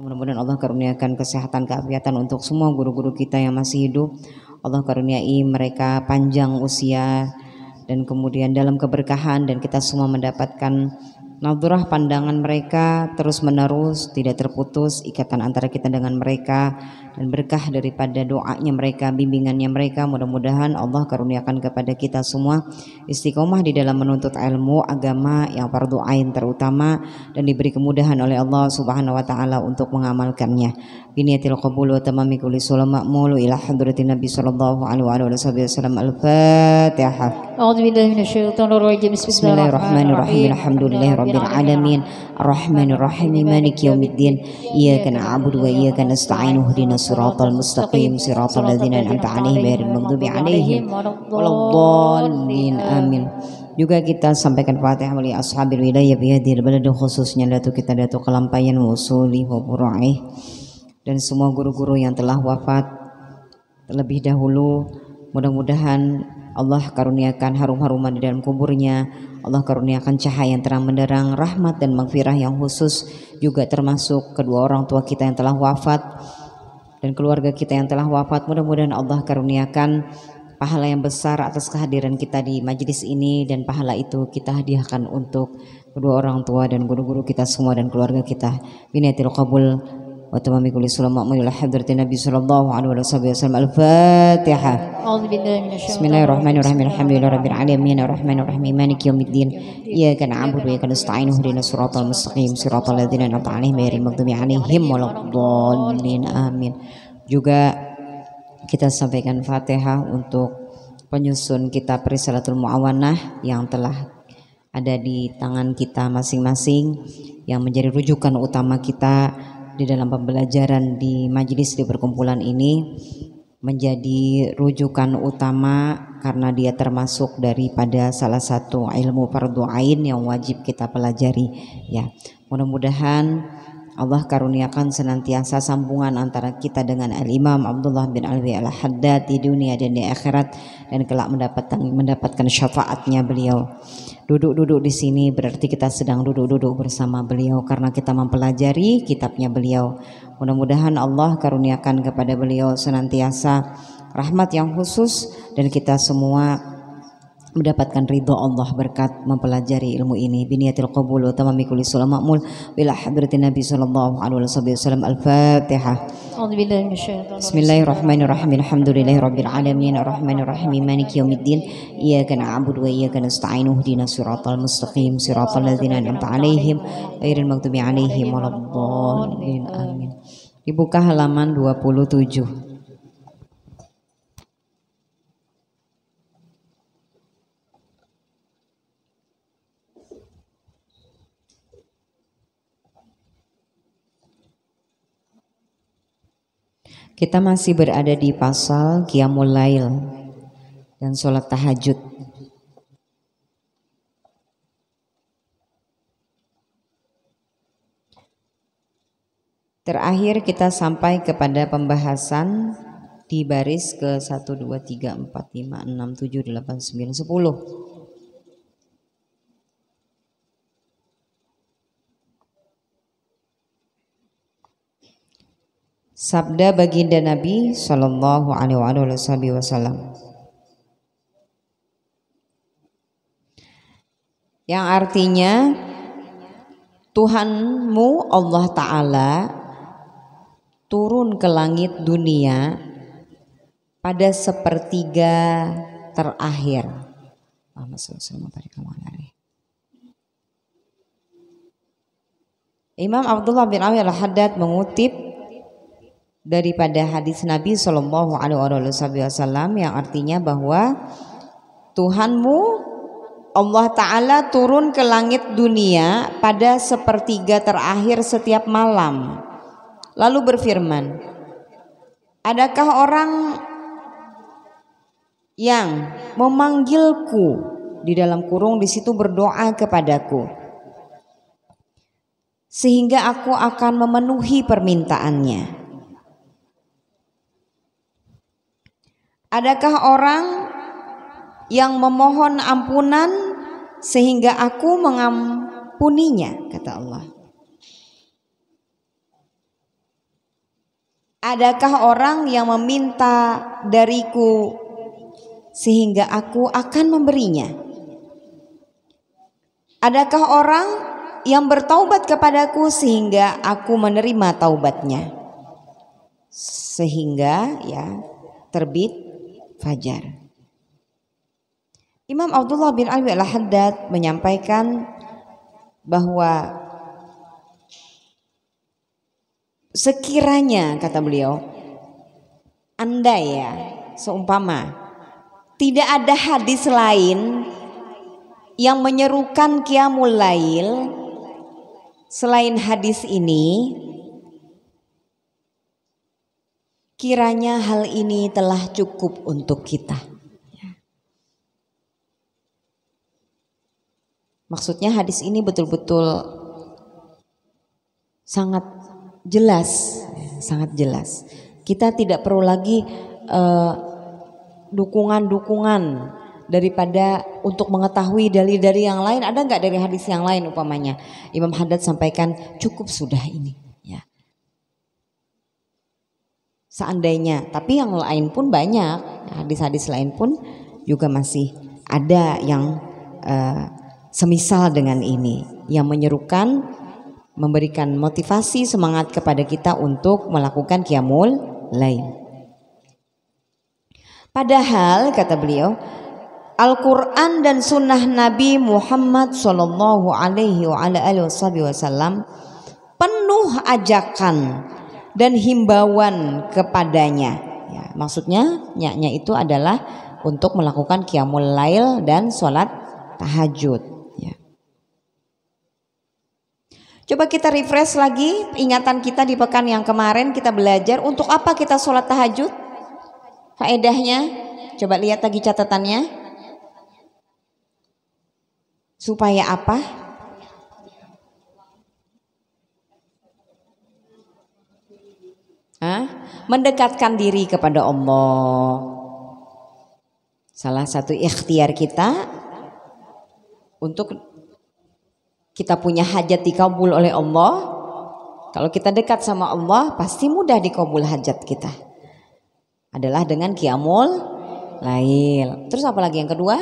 Mudah-mudahan Allah karuniakan kesehatan keafiatan untuk semua guru-guru kita yang masih hidup. Allah karuniai mereka panjang usia dan kemudian dalam keberkahan dan kita semua mendapatkan Nadurah pandangan mereka terus menerus tidak terputus ikatan antara kita dengan mereka dan berkah daripada doanya mereka, bimbingannya mereka. Mudah-mudahan Allah karuniakan kepada kita semua istiqomah di dalam menuntut ilmu agama yang fardu ain terutama dan diberi kemudahan oleh Allah Subhanahu wa taala untuk mengamalkannya. Biniatil qabul wa tamami kulli sulama mulu ila hadratin Nabi sallallahu alaihi wasallam. Al-Fatihah. A'udzu billahi minasyaitonir rajim. Bismillahirrahmanirrahim. Alhamdulillahirabbil alamin. Arrahmanirrahim. Maliki yaumiddin. Iyyaka na'budu wa iyyaka nasta'in. Ihdinas siratal mustaqim siratal ladzina an'amta 'alaihim ghairil maghdubi 'alaihim waladdallin amin, juga kita sampaikan Fatihah oleh ashabil wilayah bihadir balad khususnya datu kita datu kelampayan usuli wa buru'ih dan semua guru-guru yang telah wafat terlebih dahulu mudah-mudahan Allah karuniakan harum-haruman di dalam kuburnya Allah karuniakan cahaya yang terang menderang rahmat dan magfirah yang khusus juga termasuk kedua orang tua kita yang telah wafat dan keluarga kita yang telah wafat mudah-mudahan Allah karuniakan pahala yang besar atas kehadiran kita di majelis ini dan pahala itu kita hadiahkan untuk kedua orang tua dan guru-guru kita semua dan keluarga kita binatil qabul وتمام كل سلام مؤمن إلى حضرة النبي صلى الله عليه وسلم الفاتحة بسم الله الرحمن الرحيم الحمد لله رب العالمين الرحمن الرحيم مالك يوم الدين إياك juga kita sampaikan Fatihah untuk penyusun kitab Risalatul Muawanah yang telah ada di tangan kita masing-masing yang menjadi rujukan utama kita di dalam pembelajaran di majelis di perkumpulan ini menjadi rujukan utama karena dia termasuk daripada salah satu ilmu fardu ain yang wajib kita pelajari ya mudah-mudahan Allah karuniakan senantiasa sambungan antara kita dengan Al-Imam Abdullah bin Alwi Al-Haddad di dunia dan di akhirat dan kelak mendapatkan mendapatkan syafaatnya beliau. Duduk-duduk di sini berarti kita sedang duduk-duduk bersama beliau karena kita mempelajari kitabnya beliau. Mudah-mudahan Allah karuniakan kepada beliau senantiasa rahmat yang khusus dan kita semua mendapatkan ridho Allah berkat mempelajari ilmu ini biniatil qabul wa tamami kulli sul ma'mul bila hadratin nabi sallallahu alaihi wasallam al-fatihah Bismillahirrahmanirrahim Alhamdulillahirabbil alamin arrahmanirrahim maliki yaumiddin iyyaka na'budu wa iyyaka nasta'in ihdinas siratal mustaqim siratal ladzina an'amta alaihim ghairil maghdubi alaihim waladdallin amin Dibuka halaman 27 Kita masih berada di pasal Qiyamul Lail dan sholat tahajud. Terakhir kita sampai kepada pembahasan di baris ke 1, 2, 3, 4, 5, 6, 7, 8, 9, 10. Sabda baginda Nabi Shallallahu Alaihi Wasallam. Yang artinya Tuhanmu Allah Ta'ala turun ke langit dunia pada sepertiga terakhir. Imam Abdullah bin Amir al-Haddad mengutip daripada hadis Nabi Shallallahu Alaihi Wasallam yang artinya bahwa Tuhanmu Allah Ta'ala turun ke langit dunia pada sepertiga terakhir setiap malam lalu berfirman adakah orang yang memanggilku di dalam kurung di situ berdoa kepadaku sehingga aku akan memenuhi permintaannya Adakah orang yang memohon ampunan sehingga aku mengampuninya? Kata Allah. Adakah orang yang meminta dariku sehingga aku akan memberinya? Adakah orang yang bertaubat kepadaku sehingga aku menerima taubatnya? Sehingga ya terbit fajar. Imam Abdullah bin Alwi al-Haddad menyampaikan bahwa sekiranya kata beliau anda ya seumpama tidak ada hadis lain yang menyerukan kiamul lail selain hadis ini Kiranya hal ini telah cukup untuk kita. Ya. Maksudnya hadis ini betul-betul sangat jelas, ya, sangat jelas. Kita tidak perlu lagi eh, dukungan-dukungan eh, daripada untuk mengetahui dari dari yang lain ada nggak dari hadis yang lain upamanya Imam Haddad sampaikan cukup sudah ini seandainya tapi yang lain pun banyak nah, hadis-hadis lain pun juga masih ada yang uh, semisal dengan ini yang menyerukan memberikan motivasi semangat kepada kita untuk melakukan kiamul lain. Padahal kata beliau, Al-Quran dan Sunnah Nabi Muhammad SAW Alaihi Wasallam penuh ajakan dan himbauan kepadanya. Ya, maksudnya nyaknya itu adalah untuk melakukan kiamul lail dan sholat tahajud. Ya. Coba kita refresh lagi ingatan kita di pekan yang kemarin kita belajar untuk apa kita sholat tahajud? Faedahnya, coba lihat lagi catatannya. Supaya apa? Hah? Mendekatkan diri kepada Allah. Salah satu ikhtiar kita untuk kita punya hajat dikabul oleh Allah. Kalau kita dekat sama Allah, pasti mudah dikabul hajat kita. Adalah dengan kiamul lail. Terus apa lagi yang kedua?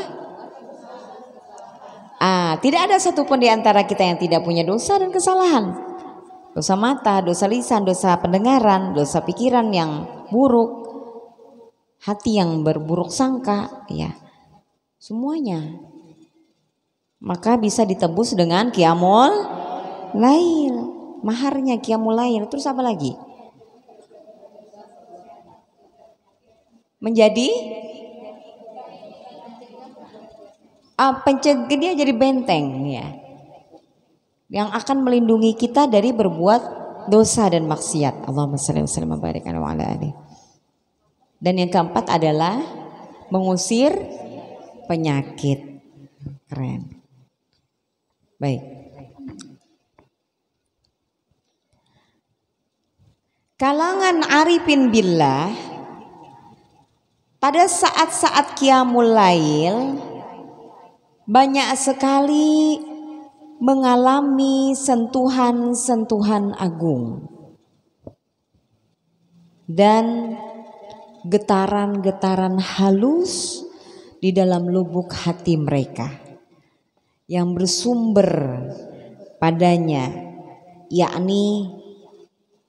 Ah, tidak ada satupun di antara kita yang tidak punya dosa dan kesalahan dosa mata, dosa lisan, dosa pendengaran, dosa pikiran yang buruk, hati yang berburuk sangka, ya. Semuanya. Maka bisa ditebus dengan kiamul lail. Maharnya kiamul lail. Terus apa lagi? Menjadi ah, pencegah dia jadi benteng ya yang akan melindungi kita dari berbuat dosa dan maksiat. Allahumma salli wa sallim wa ala alihi. Dan yang keempat adalah mengusir penyakit. Keren. Baik. Kalangan arifin billah pada saat-saat kiamulail banyak sekali mengalami sentuhan-sentuhan agung dan getaran-getaran halus di dalam lubuk hati mereka yang bersumber padanya yakni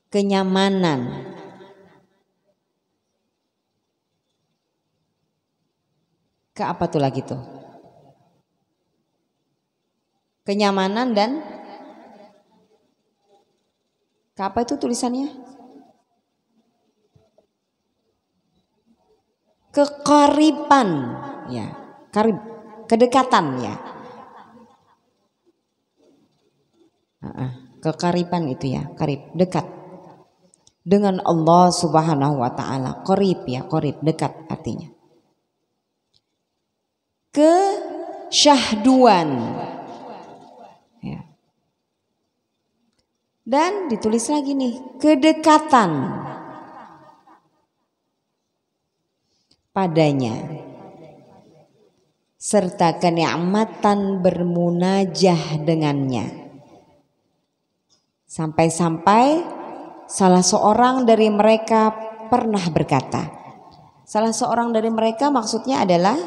kenyamanan ke apa tuh lagi tuh kenyamanan dan apa itu tulisannya? Kekaripan, ya, karib, kedekatan, ya. Kekaripan itu ya, karib, dekat dengan Allah Subhanahu wa taala. Qarib ya, korip dekat artinya. Kesyahduan Dan ditulis lagi nih, kedekatan padanya serta kenikmatan bermunajah dengannya. Sampai-sampai salah seorang dari mereka pernah berkata, salah seorang dari mereka maksudnya adalah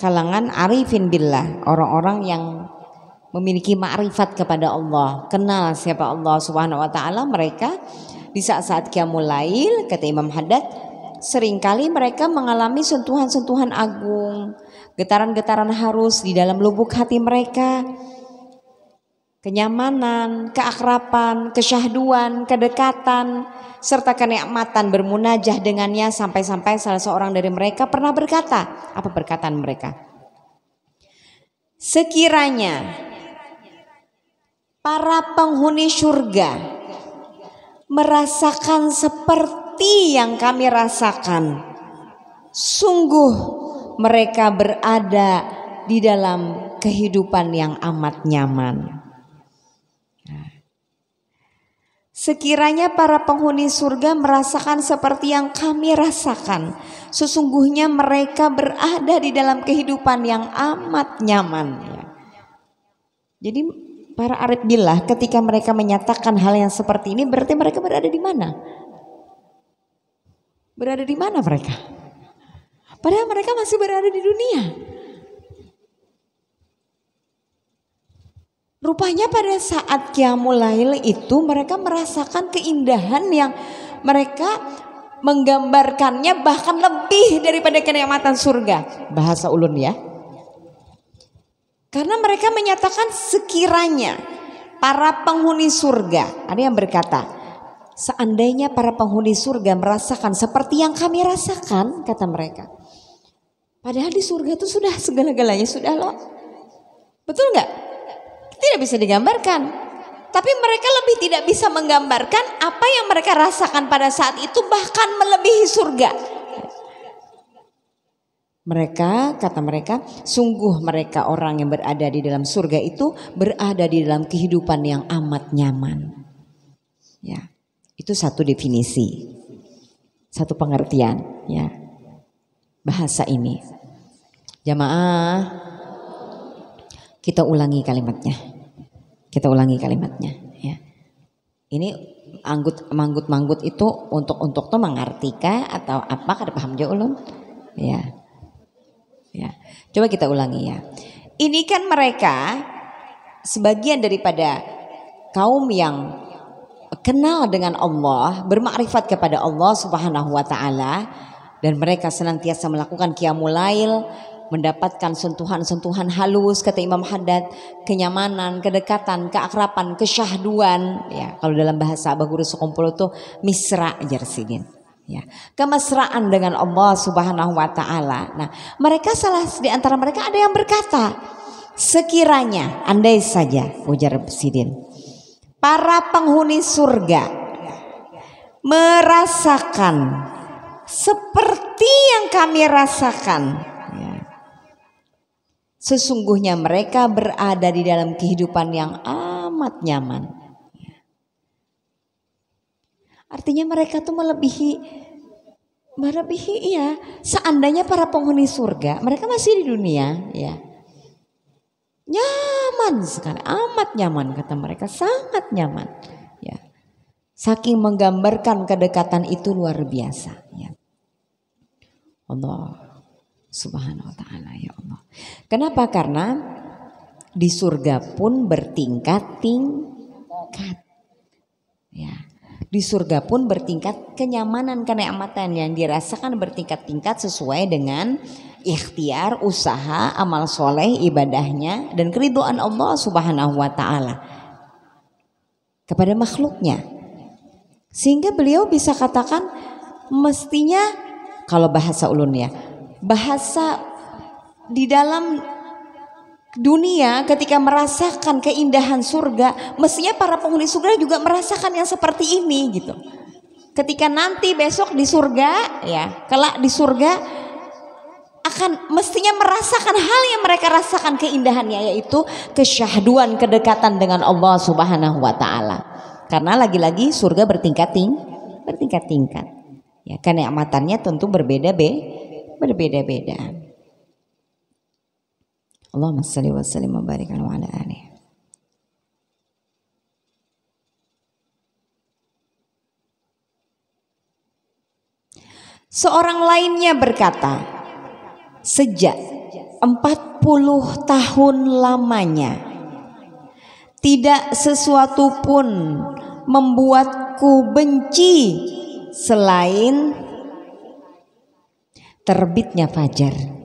kalangan arifin billah, orang-orang yang memiliki makrifat kepada Allah, kenal siapa Allah Subhanahu wa taala, mereka di saat-saat Qiyamul Lail kata Imam Haddad seringkali mereka mengalami sentuhan-sentuhan agung, getaran-getaran harus di dalam lubuk hati mereka. Kenyamanan, keakrapan, kesyahduan, kedekatan, serta kenikmatan bermunajah dengannya sampai-sampai salah seorang dari mereka pernah berkata, apa perkataan mereka? Sekiranya para penghuni surga merasakan seperti yang kami rasakan. Sungguh mereka berada di dalam kehidupan yang amat nyaman. Sekiranya para penghuni surga merasakan seperti yang kami rasakan, sesungguhnya mereka berada di dalam kehidupan yang amat nyaman. Ya. Jadi para arif billah ketika mereka menyatakan hal yang seperti ini berarti mereka berada di mana? Berada di mana mereka? Padahal mereka masih berada di dunia. Rupanya pada saat Qiyamul Lail itu mereka merasakan keindahan yang mereka menggambarkannya bahkan lebih daripada kenikmatan surga. Bahasa ulun ya. Karena mereka menyatakan sekiranya para penghuni surga, ada yang berkata, seandainya para penghuni surga merasakan seperti yang kami rasakan, kata mereka. Padahal di surga itu sudah segala-galanya sudah loh. Betul nggak? Tidak bisa digambarkan. Tapi mereka lebih tidak bisa menggambarkan apa yang mereka rasakan pada saat itu bahkan melebihi surga. Mereka, kata mereka, sungguh mereka orang yang berada di dalam surga itu berada di dalam kehidupan yang amat nyaman. Ya, itu satu definisi, satu pengertian. Ya, bahasa ini. Jamaah, kita ulangi kalimatnya. Kita ulangi kalimatnya. Ya. Ini anggut manggut manggut itu untuk untuk tuh mengartika atau apa? Kada paham jauh ulun? Ya. Ya. Coba kita ulangi ya. Ini kan mereka sebagian daripada kaum yang kenal dengan Allah, bermakrifat kepada Allah Subhanahu wa taala dan mereka senantiasa melakukan kiamulail, mendapatkan sentuhan-sentuhan halus kata Imam Haddad, kenyamanan, kedekatan, keakraban, kesyahduan ya. Kalau dalam bahasa Abah Guru Sukumpul itu misra jarsidin ya kemesraan dengan Allah Subhanahu wa taala. Nah, mereka salah di antara mereka ada yang berkata, sekiranya andai saja ujar Sidin, para penghuni surga merasakan seperti yang kami rasakan. Ya. Sesungguhnya mereka berada di dalam kehidupan yang amat nyaman. Artinya mereka tuh melebihi melebihi iya, seandainya para penghuni surga, mereka masih di dunia, ya. Nyaman sekali, amat nyaman kata mereka, sangat nyaman, ya. Saking menggambarkan kedekatan itu luar biasa, ya. Allah Subhanahu wa taala ya Allah. Kenapa? Karena di surga pun bertingkat-tingkat. Ya. Di surga pun bertingkat kenyamanan kenikmatan yang dirasakan bertingkat-tingkat sesuai dengan ikhtiar, usaha, amal soleh, ibadahnya, dan keriduan Allah subhanahu wa ta'ala kepada makhluknya. Sehingga beliau bisa katakan mestinya kalau bahasa ulun ya, bahasa di dalam dunia ketika merasakan keindahan surga, mestinya para penghuni surga juga merasakan yang seperti ini gitu. Ketika nanti besok di surga, ya, kelak di surga akan mestinya merasakan hal yang mereka rasakan keindahannya yaitu kesyahduan kedekatan dengan Allah Subhanahu wa taala. Karena lagi-lagi surga bertingkat tingkat bertingkat-tingkat. Ya, kenikmatannya matanya tentu berbeda-beda. Berbeda-beda. Allahumma salli wa sallim wa barik ala alih. Seorang lainnya berkata, sejak 40 tahun lamanya, tidak sesuatu pun membuatku benci selain terbitnya fajar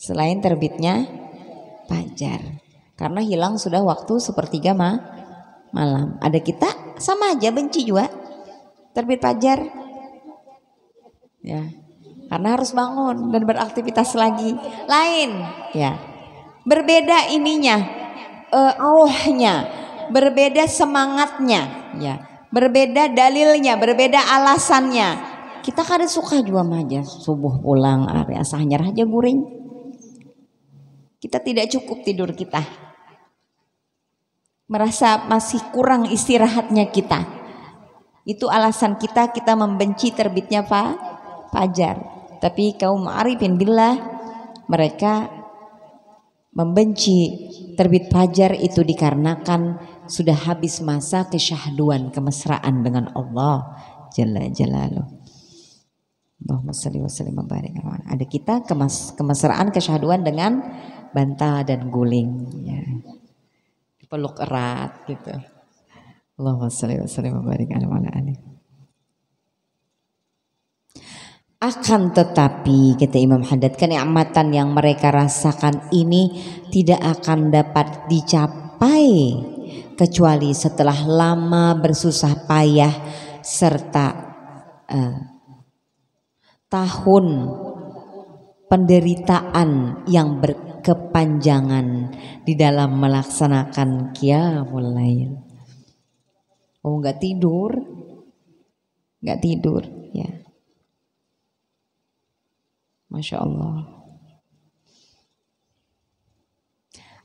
selain terbitnya fajar. Karena hilang sudah waktu sepertiga ma malam. Ada kita sama aja benci juga. Terbit fajar. Ya. Karena harus bangun dan beraktivitas lagi. Lain, ya. Berbeda ininya, uh, eh, rohnya, berbeda semangatnya, ya. Berbeda dalilnya, berbeda alasannya. Kita kadang suka juga maja subuh pulang area nyerah aja guring kita tidak cukup tidur kita. Merasa masih kurang istirahatnya kita. Itu alasan kita kita membenci terbitnya fa, fajar. Tapi kaum arifin bila mereka membenci terbit fajar itu dikarenakan sudah habis masa kesyahduan kemesraan dengan Allah Jalla Jalaluh. Allahumma salli wa sallim Ada kita kemas, kemesraan kesyahduan dengan bantal dan guling. Ya. Peluk erat gitu. Allahumma salli wa sallim wa barik ala Akan tetapi kata Imam Haddad kenikmatan yang mereka rasakan ini tidak akan dapat dicapai kecuali setelah lama bersusah payah serta eh, tahun penderitaan yang ber kepanjangan di dalam melaksanakan qiyamul lail. Oh, nggak tidur. nggak tidur, ya. Masya Allah.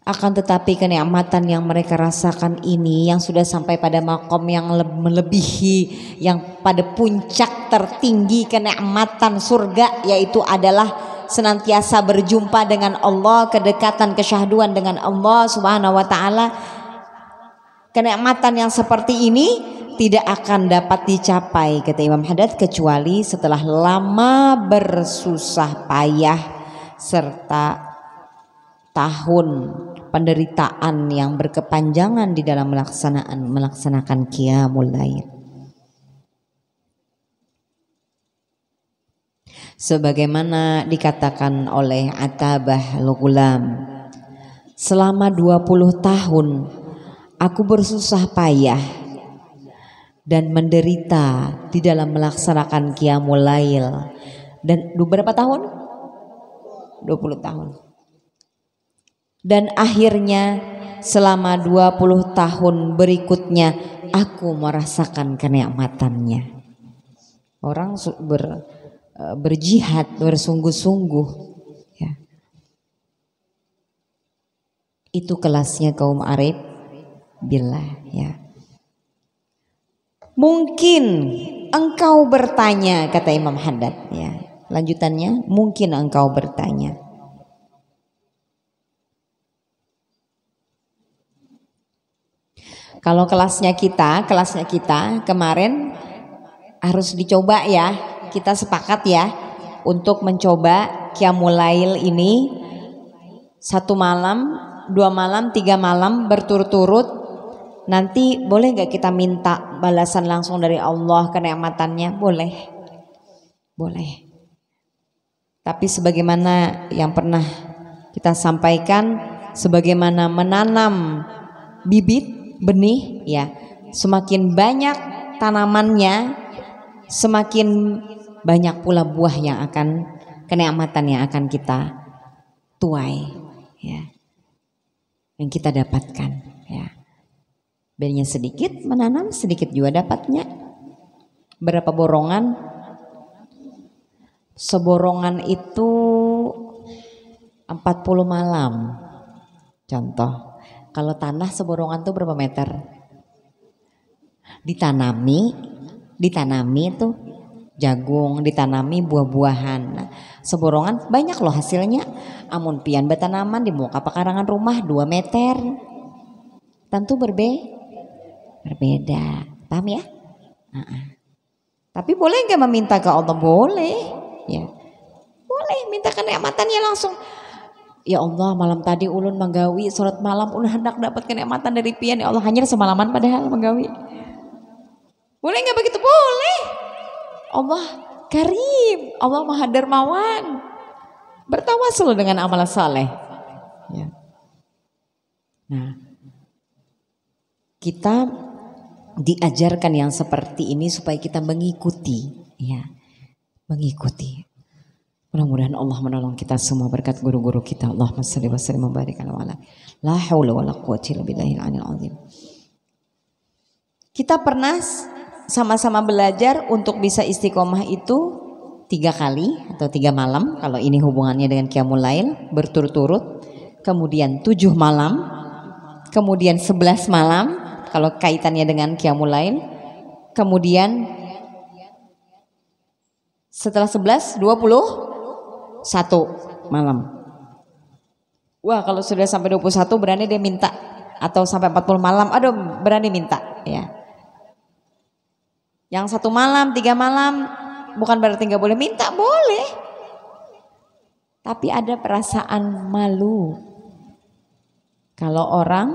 Akan tetapi kenikmatan yang mereka rasakan ini yang sudah sampai pada makom yang melebihi yang pada puncak tertinggi kenikmatan surga yaitu adalah senantiasa berjumpa dengan Allah, kedekatan kesyahduan dengan Allah Subhanahu wa taala. Kenikmatan yang seperti ini tidak akan dapat dicapai kata Imam Haddad kecuali setelah lama bersusah payah serta tahun penderitaan yang berkepanjangan di dalam melaksanakan melaksanakan qiyamul lail. sebagaimana dikatakan oleh Atabah Lugulam selama 20 tahun aku bersusah payah dan menderita di dalam melaksanakan Qiyamul Lail dan beberapa tahun? 20 tahun dan akhirnya selama 20 tahun berikutnya aku merasakan kenikmatannya orang ber, Eh, berjihad bersungguh-sungguh ya. itu kelasnya kaum arif bila ya mungkin engkau bertanya kata Imam Haddad ya lanjutannya mungkin engkau bertanya kalau kelasnya kita kelasnya kita kemarin harus dicoba ya kita sepakat ya untuk mencoba kiamulail ini satu malam, dua malam, tiga malam berturut-turut. Nanti boleh nggak kita minta balasan langsung dari Allah kenikmatannya? Boleh. Boleh. Tapi sebagaimana yang pernah kita sampaikan, sebagaimana menanam bibit, benih ya, semakin banyak tanamannya, semakin banyak pula buah yang akan kenikmatan yang akan kita tuai ya yang kita dapatkan ya bedanya sedikit menanam sedikit juga dapatnya berapa borongan seborongan itu 40 malam contoh kalau tanah seborongan tuh berapa meter ditanami ditanami itu jagung, ditanami buah-buahan. Nah, seborongan banyak loh hasilnya. Amun pian betanaman di muka pekarangan rumah 2 meter. Tentu berbe berbeda. Paham ya? Uh -uh. Tapi boleh nggak meminta ke Allah? Boleh. Ya. Boleh minta kenikmatannya langsung. Ya Allah malam tadi ulun menggawi surat malam ulun hendak dapat kenikmatan dari pian ya Allah hanya semalaman padahal menggawi. Boleh nggak begitu? Boleh. Allah karim, Allah maha dermawan. Bertawasul dengan amal saleh. Ya. Nah, kita diajarkan yang seperti ini supaya kita mengikuti, ya, mengikuti. Mudah-mudahan Allah menolong kita semua berkat guru-guru kita. Allah masya Allah memberikan wala. La haula wala quwwata illa billahil alim. Kita pernah sama-sama belajar untuk bisa istiqomah itu tiga kali atau tiga malam kalau ini hubungannya dengan kiamu Lail berturut-turut kemudian tujuh malam kemudian sebelas malam kalau kaitannya dengan kiamu Lail kemudian setelah sebelas dua puluh satu malam wah kalau sudah sampai dua puluh satu berani dia minta atau sampai empat puluh malam aduh berani minta ya yang satu malam, tiga malam, bukan berarti nggak boleh minta, boleh. Tapi ada perasaan malu. Kalau orang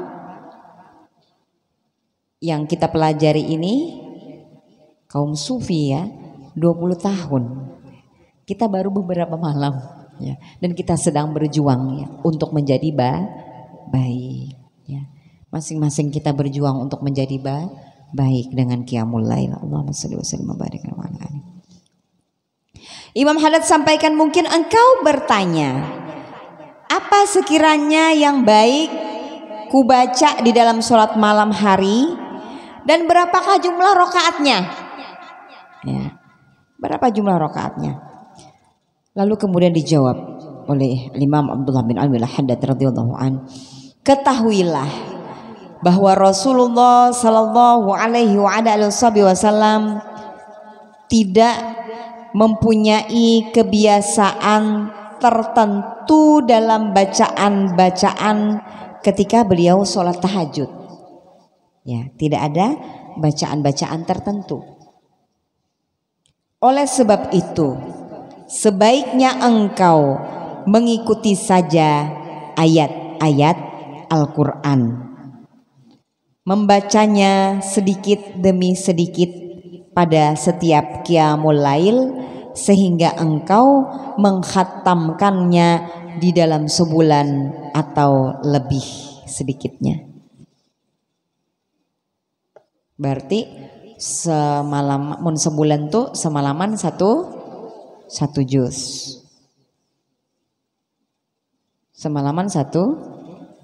yang kita pelajari ini kaum sufi ya, 20 tahun. Kita baru beberapa malam ya dan kita sedang berjuang ya untuk menjadi ba baik ya. Masing-masing kita berjuang untuk menjadi ba baik dengan qiyamul lail. Allahumma shalli wa sallim barik Imam Haddad sampaikan mungkin engkau bertanya, apa sekiranya yang baik ku baca di dalam sholat malam hari dan berapakah jumlah rokaatnya? Ya. Berapa jumlah rokaatnya? Lalu kemudian dijawab oleh Imam Abdullah bin Al-Haddad radhiyallahu an, ketahuilah bahwa Rasulullah Shallallahu Alaihi Wasallam tidak mempunyai kebiasaan tertentu dalam bacaan-bacaan ketika beliau sholat tahajud. Ya, tidak ada bacaan-bacaan tertentu. Oleh sebab itu, sebaiknya engkau mengikuti saja ayat-ayat Al-Quran membacanya sedikit demi sedikit pada setiap Qiyamul Lail sehingga engkau menghatamkannya di dalam sebulan atau lebih sedikitnya. Berarti semalam mun sebulan tuh semalaman satu satu juz. Semalaman satu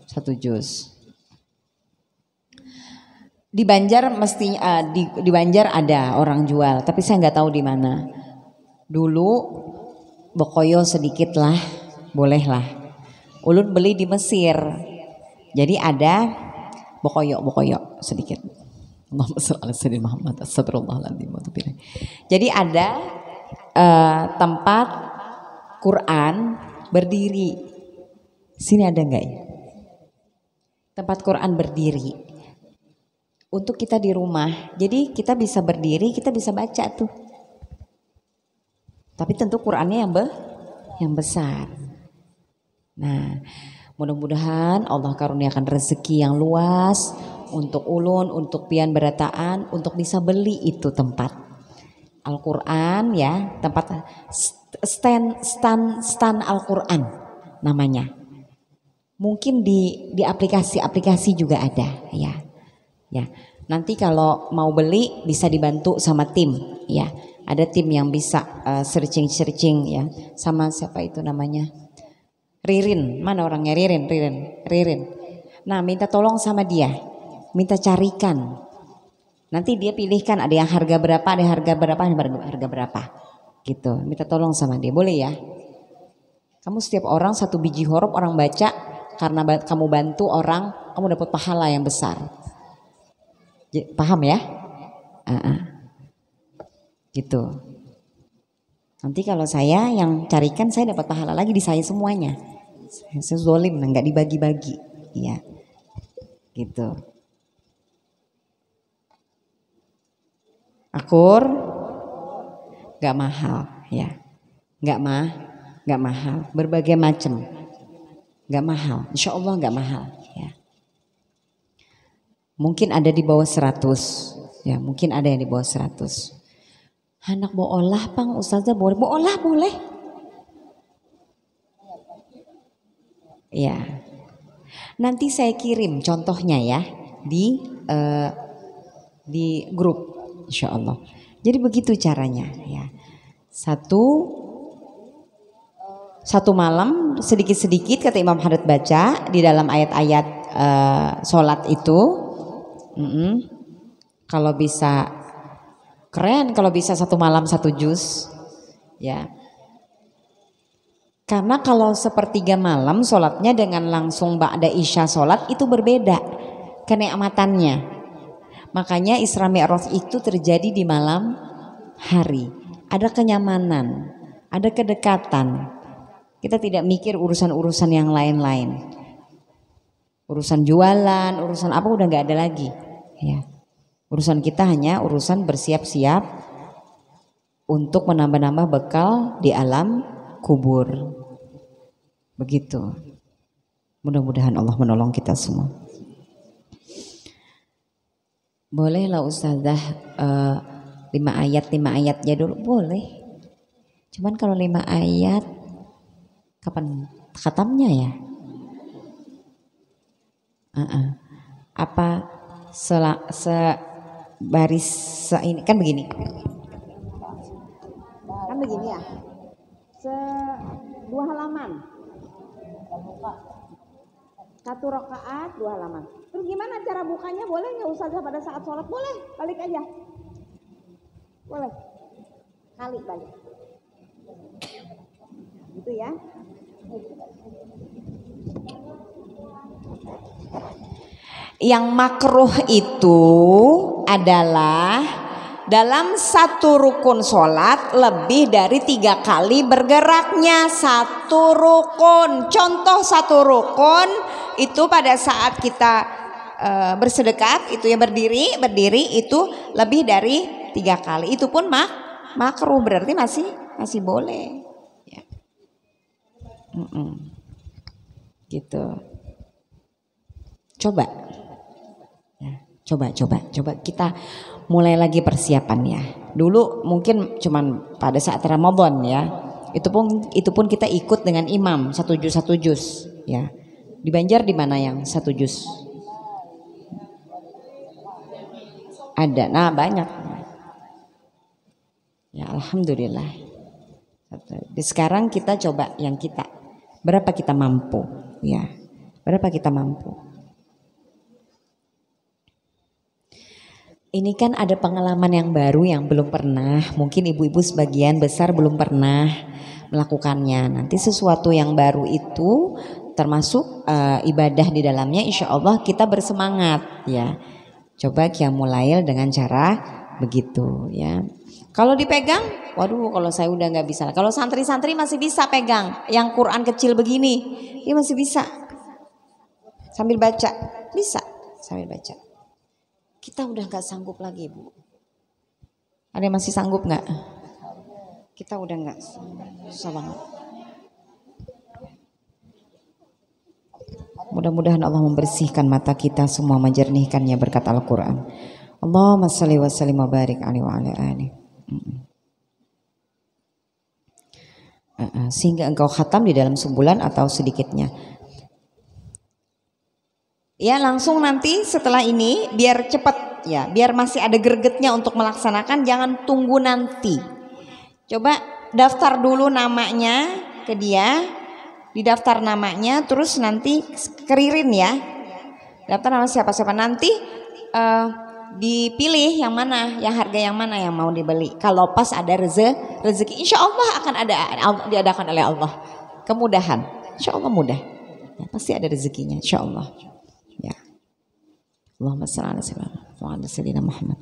satu juz. Di Banjar mestinya uh, eh, di, di Banjar ada orang jual, tapi saya nggak tahu di mana. Dulu Bokoyo sedikit lah, boleh lah. Ulun beli di Mesir, jadi ada Bokoyo Bokoyo sedikit. Jadi ada uh, tempat Quran berdiri. Sini ada nggak ya? Tempat Quran berdiri untuk kita di rumah. Jadi kita bisa berdiri, kita bisa baca tuh. Tapi tentu Qurannya yang be, yang besar. Nah, mudah-mudahan Allah karuniakan rezeki yang luas untuk ulun, untuk pian berataan, untuk bisa beli itu tempat. Al-Qur'an ya, tempat stand stand stand Al-Qur'an namanya. Mungkin di di aplikasi-aplikasi juga ada ya. Ya, nanti kalau mau beli bisa dibantu sama tim, ya. Ada tim yang bisa searching searching-searching ya, sama siapa itu namanya? Ririn, mana orangnya Ririn? Ririn, Ririn. Nah, minta tolong sama dia, minta carikan. Nanti dia pilihkan ada yang harga berapa, ada yang harga berapa, ada yang harga berapa, gitu. Minta tolong sama dia, boleh ya? Kamu setiap orang satu biji huruf orang baca karena kamu bantu orang, kamu dapat pahala yang besar. Paham ya? Uh -uh. Gitu. Nanti kalau saya yang carikan saya dapat pahala lagi di saya semuanya. Saya, saya zolim, nah, nggak dibagi-bagi. Iya. Gitu. Akur, nggak mahal ya. Nggak mah, nggak mahal. Berbagai macam. Nggak mahal. Insya Allah nggak mahal. Mungkin ada di bawah 100. Ya, mungkin ada yang di bawah 100. Anak mau olah pang ustazah boleh, mau olah boleh. Ya. Nanti saya kirim contohnya ya di uh, di grup insya Allah. Jadi begitu caranya ya. Satu satu malam sedikit-sedikit kata Imam Hadrat baca di dalam ayat-ayat uh, sholat itu Mm -hmm. Kalau bisa keren, kalau bisa satu malam satu jus, ya. Karena kalau sepertiga malam sholatnya dengan langsung ba'da isya sholat itu berbeda kenikmatannya. Makanya Isra Mi'raj itu terjadi di malam hari. Ada kenyamanan, ada kedekatan. Kita tidak mikir urusan-urusan yang lain-lain. Urusan jualan, urusan apa udah nggak ada lagi. Ya. Urusan kita hanya urusan bersiap-siap untuk menambah-nambah bekal di alam kubur. Begitu. Mudah-mudahan Allah menolong kita semua. Bolehlah ustazah uh, lima ayat lima ayatnya dulu boleh. Cuman kalau lima ayat kapan khatamnya ya? Uh -uh. Apa sela, se baris se ini kan begini kan begini ya se dua halaman satu rokaat dua halaman terus gimana cara bukanya boleh nggak usah pada saat sholat boleh balik aja boleh kali balik gitu ya yang makruh itu adalah dalam satu rukun sholat lebih dari tiga kali bergeraknya satu rukun. Contoh satu rukun itu pada saat kita e, bersedekat itu yang berdiri berdiri itu lebih dari tiga kali. Itu pun mak makruh berarti masih masih boleh. Ya. Mm -mm. Gitu. Coba. Coba, coba, coba kita mulai lagi persiapan ya. Dulu mungkin cuman pada saat Ramadan ya. Itu pun itu pun kita ikut dengan imam satu juz satu juz ya. Di Banjar di mana yang satu juz? Ada, nah banyak. Ya Alhamdulillah. Sekarang kita coba yang kita berapa kita mampu ya berapa kita mampu Ini kan ada pengalaman yang baru yang belum pernah, mungkin ibu-ibu sebagian besar belum pernah melakukannya. Nanti sesuatu yang baru itu termasuk uh, ibadah di dalamnya insya Allah kita bersemangat ya. Coba kia mulai dengan cara begitu ya. Kalau dipegang, waduh kalau saya udah nggak bisa. Kalau santri-santri masih bisa pegang yang Quran kecil begini, dia masih bisa. Sambil baca, bisa sambil baca. Kita udah nggak sanggup lagi, Bu. Ada yang masih sanggup nggak? Kita udah nggak susah banget. Mudah-mudahan Allah membersihkan mata kita semua, menjernihkannya berkat Al-Quran. Allahumma salli wa sallim wa barik wa alih alih uh-uh. Sehingga engkau khatam di dalam sebulan atau sedikitnya. Ya langsung nanti setelah ini biar cepat ya, biar masih ada gergetnya untuk melaksanakan jangan tunggu nanti. Coba daftar dulu namanya ke dia, didaftar namanya terus nanti keririn ya. Daftar nama siapa-siapa nanti uh, dipilih yang mana, yang harga yang mana yang mau dibeli. Kalau pas ada rezeki, rezeki insya Allah akan ada diadakan oleh Allah. Kemudahan, insya Allah mudah. Ya, pasti ada rezekinya, insya Allah. Allahumma salli ala sayyidina wa ala sayyidina Muhammad.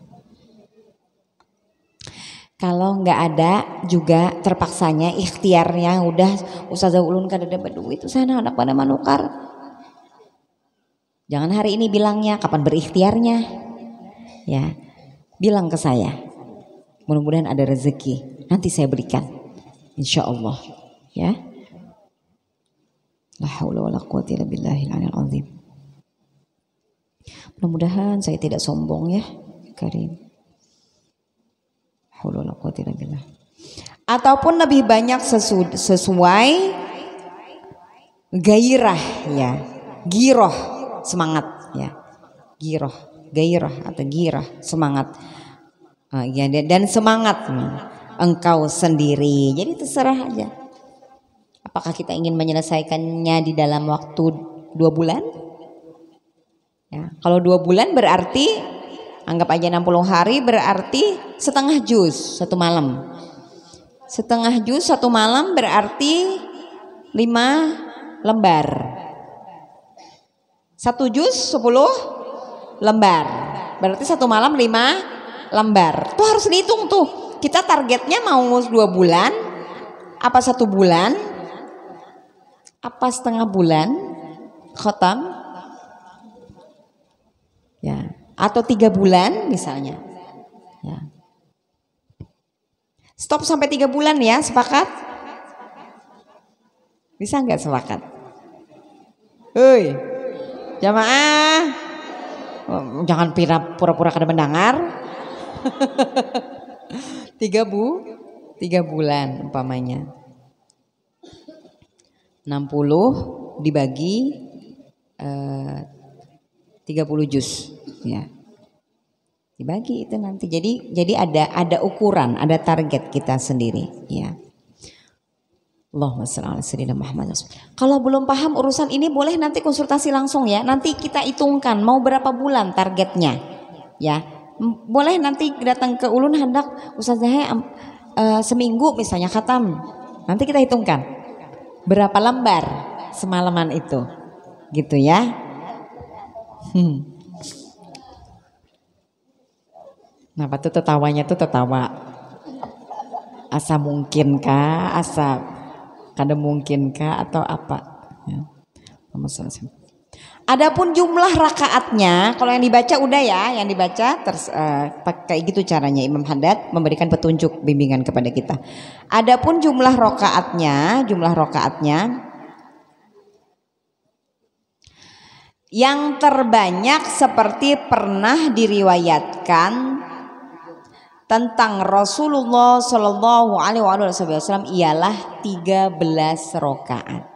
Kalau nggak ada juga terpaksanya ikhtiarnya udah Ustazah Ulun kada kan dapat duit sana anak pada manukar. Jangan hari ini bilangnya kapan berikhtiarnya. Ya. Bilang ke saya. Mudah-mudahan ada rezeki. Nanti saya berikan. Insya Allah. Ya. La haula wala quwwata illa billahil aliyil azim. Mudah-mudahan saya tidak sombong ya, Karim. Ataupun lebih banyak sesu sesuai gairah ya, giroh semangat ya, giroh, gairah atau girah semangat ah, ya, dan semangat engkau sendiri. Jadi terserah aja. Apakah kita ingin menyelesaikannya di dalam waktu dua bulan? Ya, kalau dua bulan berarti anggap aja 60 hari berarti setengah jus satu malam. Setengah jus satu malam berarti lima lembar. Satu jus sepuluh lembar. Berarti satu malam lima lembar. Itu harus dihitung tuh. Kita targetnya mau dua bulan, apa satu bulan, apa setengah bulan, khotam, ya atau tiga bulan misalnya ya stop sampai tiga bulan ya sepakat bisa nggak sepakat Hei, jamaah oh, jangan pura-pura kada mendengar tiga bu tiga bulan umpamanya 60 dibagi eh, 30 juz ya. Dibagi itu nanti. Jadi jadi ada ada ukuran, ada target kita sendiri ya. Allahumma Kalau belum paham urusan ini boleh nanti konsultasi langsung ya. Nanti kita hitungkan mau berapa bulan targetnya. Ya. Boleh nanti datang ke ulun Handak Ustaz uh, seminggu misalnya khatam. Nanti kita hitungkan berapa lembar semalaman itu. Gitu ya. Hmm. Nah, apa tuh tertawanya tuh tertawa. Asa mungkinkah, asa kada mungkinkah atau apa? Ya. Adapun jumlah rakaatnya, kalau yang dibaca udah ya, yang dibaca terus uh, eh, pakai gitu caranya Imam Haddad memberikan petunjuk bimbingan kepada kita. Adapun jumlah rakaatnya, jumlah rakaatnya yang terbanyak seperti pernah diriwayatkan tentang Rasulullah Shallallahu Alaihi Wasallam ialah 13 rokaat.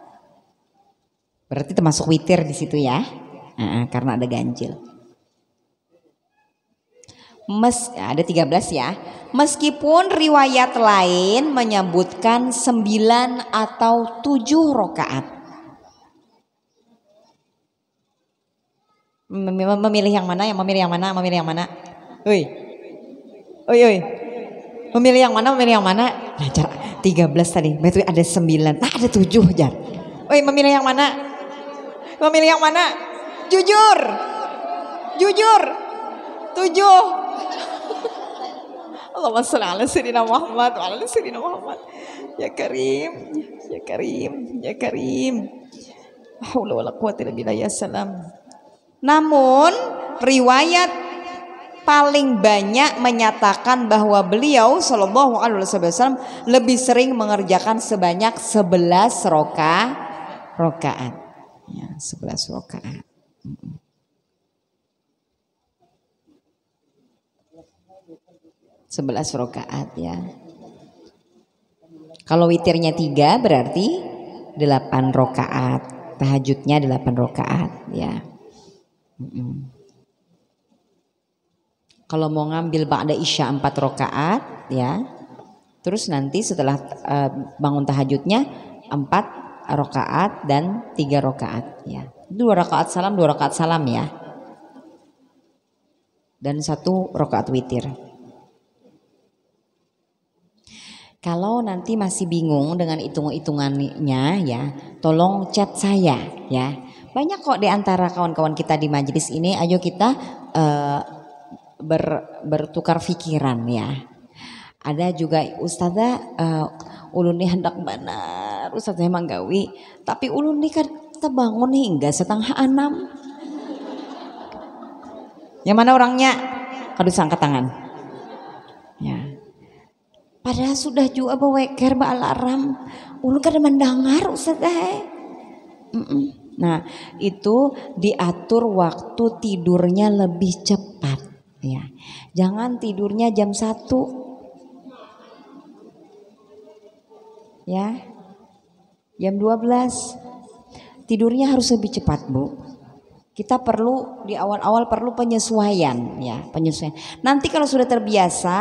Berarti termasuk witir di situ ya, nah, karena ada ganjil. Mes, ada 13 ya. Meskipun riwayat lain menyebutkan 9 atau 7 rokaat. memilih yang mana, yang memilih yang mana, memilih yang mana. Uy. Oi oi. Memilih yang mana, memilih yang mana? Nah, jar 13 tadi. Berarti ada 9. Nah, ada 7, Jar. Uy, memilih yang mana? Memilih yang mana? Jujur. Jujur. 7. Allahumma salli ala sayyidina Muhammad wa ala sayyidina Muhammad. Ya Karim, ya Karim, ya Karim. Haula la quwwata illa billah ya salam. Namun riwayat paling banyak menyatakan bahwa beliau Shallallahu Alaihi Wasallam lebih sering mengerjakan sebanyak 11 roka rokaat. Ya, 11 rokaat. Sebelas rokaat ya. Kalau witirnya tiga berarti delapan rokaat. Tahajudnya delapan rokaat ya. Kalau mau ngambil ba'da isya empat rakaat ya. Terus nanti setelah eh, bangun tahajudnya empat rakaat dan tiga rakaat ya. Dua rakaat salam, dua rakaat salam ya. Dan satu rakaat witir. Kalau nanti masih bingung dengan hitung-hitungannya ya, tolong chat saya ya banyak kok di antara kawan-kawan kita di majelis ini, ayo kita uh, ber, bertukar pikiran ya. Ada juga Ustazah uh, ulun nih hendak benar Ustazah Manggawi, tapi ulun nih kan kita bangun hingga setengah enam. Yang mana orangnya? Kadu angkat tangan. Ya. Padahal sudah juga bawa kerba alarm. Ulun kada kan mendengar Ustazah. Mm -mm. Nah, itu diatur waktu tidurnya lebih cepat ya. Jangan tidurnya jam 1. Ya. Jam 12. Tidurnya harus lebih cepat, Bu. Kita perlu di awal-awal perlu penyesuaian ya, penyesuaian. Nanti kalau sudah terbiasa,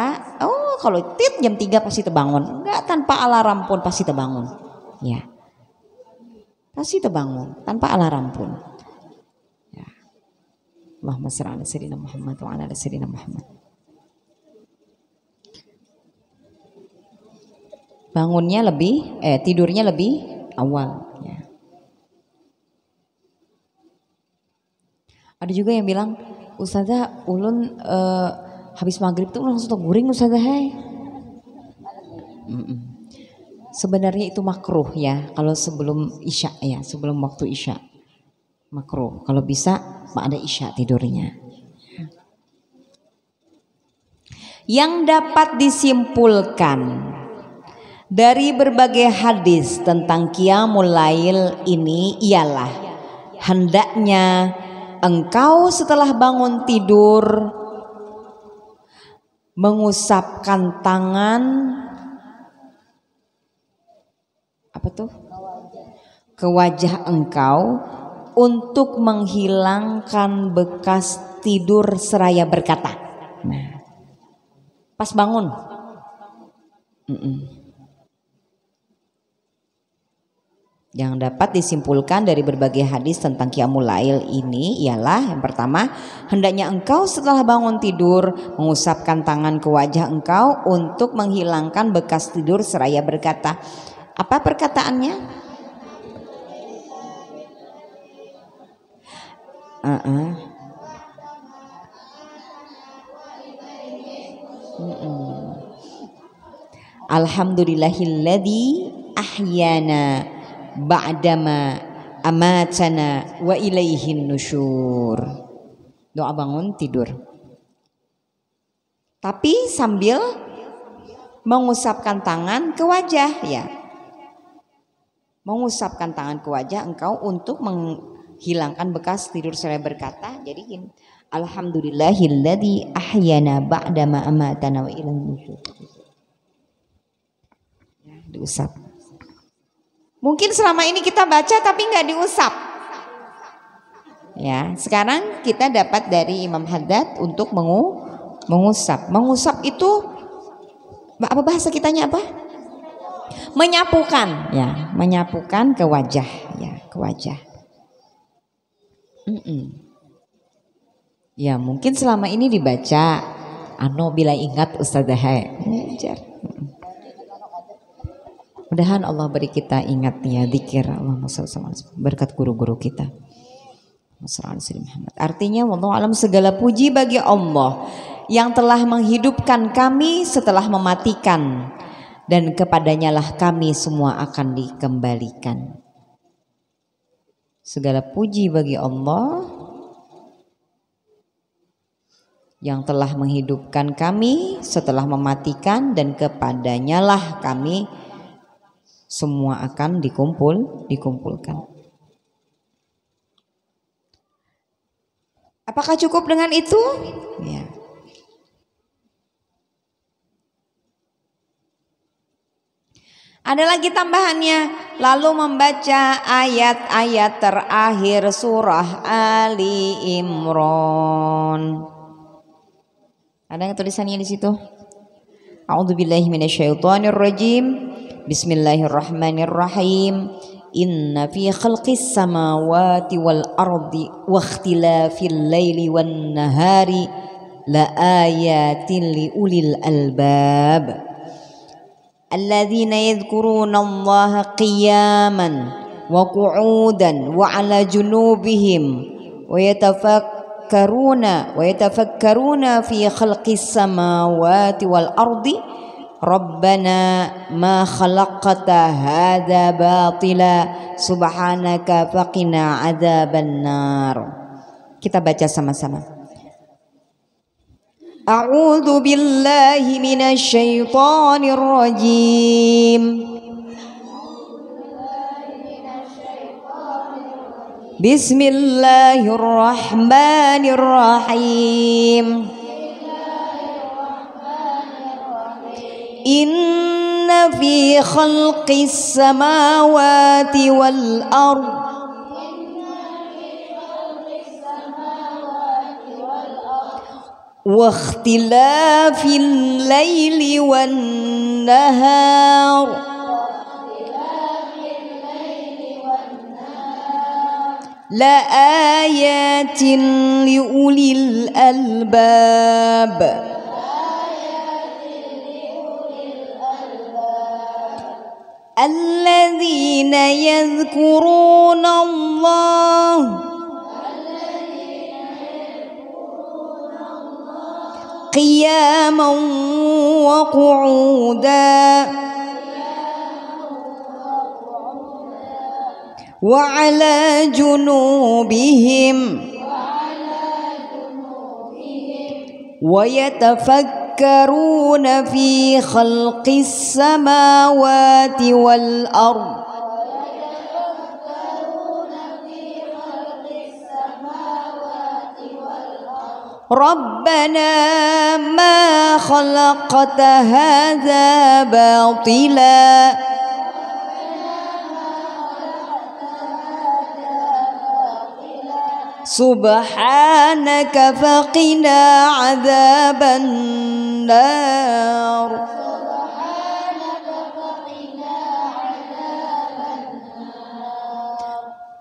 oh kalau tit jam tiga pasti terbangun. Enggak tanpa alarm pun pasti terbangun. Ya. Pasti terbangun tanpa alarm pun. Ya. Allahumma salli ala sayyidina Muhammad wa ala sayyidina Muhammad. Bangunnya lebih eh tidurnya lebih awal ya. Ada juga yang bilang, "Ustazah, ulun uh, habis maghrib tuh langsung terguring Ustazah, hai." Mm -mm. Sebenarnya itu makruh ya, kalau sebelum isya ya, sebelum waktu isya makruh. Kalau bisa ada isya tidurnya. Yang dapat disimpulkan dari berbagai hadis tentang Qiyamul Lail ini ialah hendaknya engkau setelah bangun tidur mengusapkan tangan apa tuh? Ke wajah engkau untuk menghilangkan bekas tidur seraya berkata. Nah, pas bangun. Mm -mm. Yang dapat disimpulkan dari berbagai hadis tentang Qiyamul Lail ini ialah yang pertama, hendaknya engkau setelah bangun tidur mengusapkan tangan ke wajah engkau untuk menghilangkan bekas tidur seraya berkata, apa perkataannya? Uh -uh. Mm -mm. Alhamdulillahilladzi ahyana ba'dama amatana wa ilaihin nusyur. Doa bangun tidur. Tapi sambil mengusapkan tangan ke wajah ya mengusapkan tangan ke wajah engkau untuk menghilangkan bekas tidur saya berkata jadi gini Alhamdulillahilladzi ahyana ba'da ma amatana wa ilan ya, diusap mungkin selama ini kita baca tapi nggak diusap ya sekarang kita dapat dari Imam Haddad untuk mengu mengusap mengusap itu apa bahasa kitanya apa menyapukan ya menyapukan ke wajah ya ke wajah mm -mm. ya mungkin selama ini dibaca ano bila ingat ustazah ngajar mudahan Allah beri kita ingatnya dikir Allah berkat guru-guru kita Muhammad Artinya Allah alam segala puji bagi Allah yang telah menghidupkan kami setelah mematikan dan kepadanyalah kami semua akan dikembalikan. Segala puji bagi Allah yang telah menghidupkan kami setelah mematikan dan kepadanyalah kami semua akan dikumpul dikumpulkan. Apakah cukup dengan itu? Ya. Ada lagi tambahannya, lalu membaca ayat-ayat terakhir surah Ali Imran. Ada yang tulisannya di situ? A'udzubillahi rajim. Bismillahirrahmanirrahim. Inna fi khalqis samawati wal ardi wa ikhtilafil laili wan nahari la ayatin li ulil albab. الذين يذكرون الله قياما وقعودا وعلى جنوبهم ويتفكرون ويتفكرون في خلق السماوات والأرض ربنا ما خلقت هذا باطلا سبحانك فقنا عذاب النار kita baca sama-sama أعوذ بالله من الشيطان الرجيم بسم الله الرحمن الرحيم إن في خلق السماوات والأرض واختلاف الليل والنهار لآيات لأولي الألباب الذين يذكرون الله قياما وقعودا وعلى جنوبهم ويتفكرون في خلق السماوات والأرض ربنا ما خلقت هذا باطلا سبحانك فقنا عذاب النار